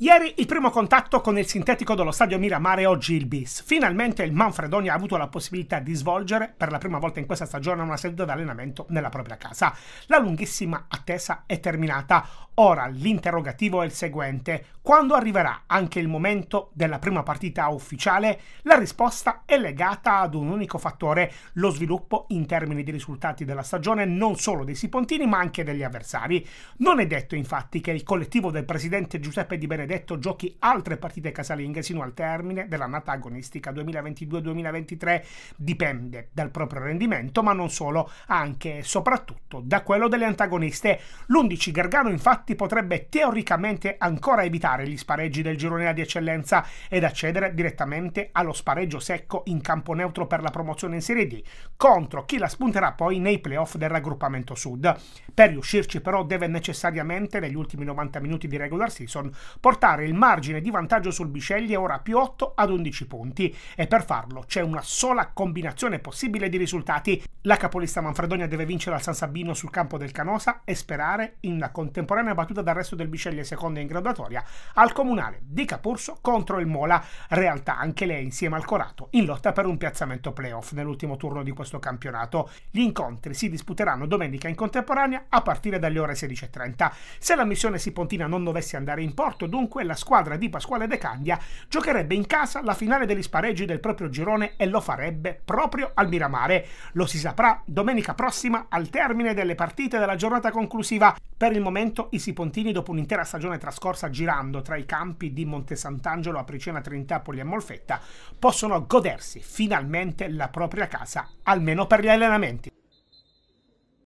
Ieri il primo contatto con il sintetico dello stadio Miramare, oggi il bis. Finalmente il Manfredonia ha avuto la possibilità di svolgere per la prima volta in questa stagione una seduta di allenamento nella propria casa. La lunghissima attesa è terminata. Ora l'interrogativo è il seguente. Quando arriverà anche il momento della prima partita ufficiale? La risposta è legata ad un unico fattore, lo sviluppo in termini di risultati della stagione non solo dei Sipontini ma anche degli avversari. Non è detto infatti che il collettivo del presidente Giuseppe Di Benedetto detto giochi altre partite casalinghe sino al termine dell'annata agonistica 2022-2023. Dipende dal proprio rendimento, ma non solo, anche e soprattutto da quello delle antagoniste. L'11 Gargano infatti potrebbe teoricamente ancora evitare gli spareggi del girone di eccellenza ed accedere direttamente allo spareggio secco in campo neutro per la promozione in Serie D contro chi la spunterà poi nei playoff del raggruppamento sud. Per riuscirci però deve necessariamente negli ultimi 90 minuti di regular season portare portare il margine di vantaggio sul Bisceglie ora più 8 ad 11 punti e per farlo c'è una sola combinazione possibile di risultati la capolista Manfredonia deve vincere al San Sabino sul campo del Canosa e sperare in una contemporanea battuta dal resto del Bisceglie seconda in graduatoria al comunale di Capurso contro il Mola, realtà anche lei insieme al Corato in lotta per un piazzamento playoff nell'ultimo turno di questo campionato. Gli incontri si disputeranno domenica in contemporanea a partire dalle ore 16.30. Se la missione Sipontina non dovesse andare in porto, dunque la squadra di Pasquale De Candia giocherebbe in casa la finale degli spareggi del proprio girone e lo farebbe proprio al Miramare. Lo si sa saprà domenica prossima al termine delle partite della giornata conclusiva. Per il momento i Sipontini, dopo un'intera stagione trascorsa girando tra i campi di Monte Sant'Angelo, Apricena, Trentapoli e Molfetta, possono godersi finalmente la propria casa, almeno per gli allenamenti.